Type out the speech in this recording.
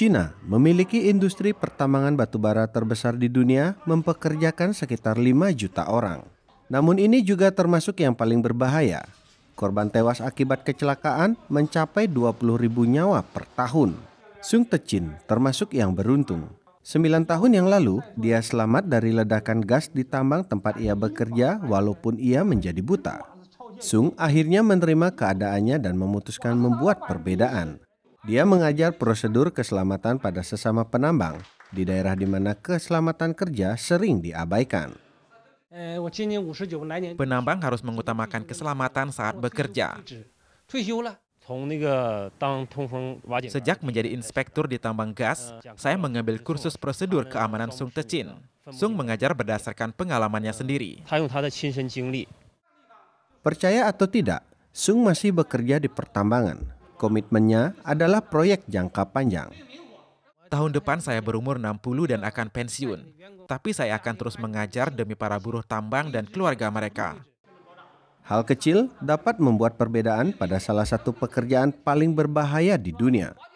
Cina memiliki industri pertambangan batubara terbesar di dunia mempekerjakan sekitar 5 juta orang. Namun ini juga termasuk yang paling berbahaya. Korban tewas akibat kecelakaan mencapai 20 ribu nyawa per tahun. Sung Techin termasuk yang beruntung. Sembilan tahun yang lalu, dia selamat dari ledakan gas di tambang tempat ia bekerja walaupun ia menjadi buta. Sung akhirnya menerima keadaannya dan memutuskan membuat perbedaan. Dia mengajar prosedur keselamatan pada sesama penambang di daerah di mana keselamatan kerja sering diabaikan. Penambang harus mengutamakan keselamatan saat bekerja. Sejak menjadi inspektur di tambang gas, saya mengambil kursus prosedur keamanan Sung Tecin. Sung mengajar berdasarkan pengalamannya sendiri. Percaya atau tidak, Sung masih bekerja di pertambangan Komitmennya adalah proyek jangka panjang. Tahun depan saya berumur 60 dan akan pensiun. Tapi saya akan terus mengajar demi para buruh tambang dan keluarga mereka. Hal kecil dapat membuat perbedaan pada salah satu pekerjaan paling berbahaya di dunia.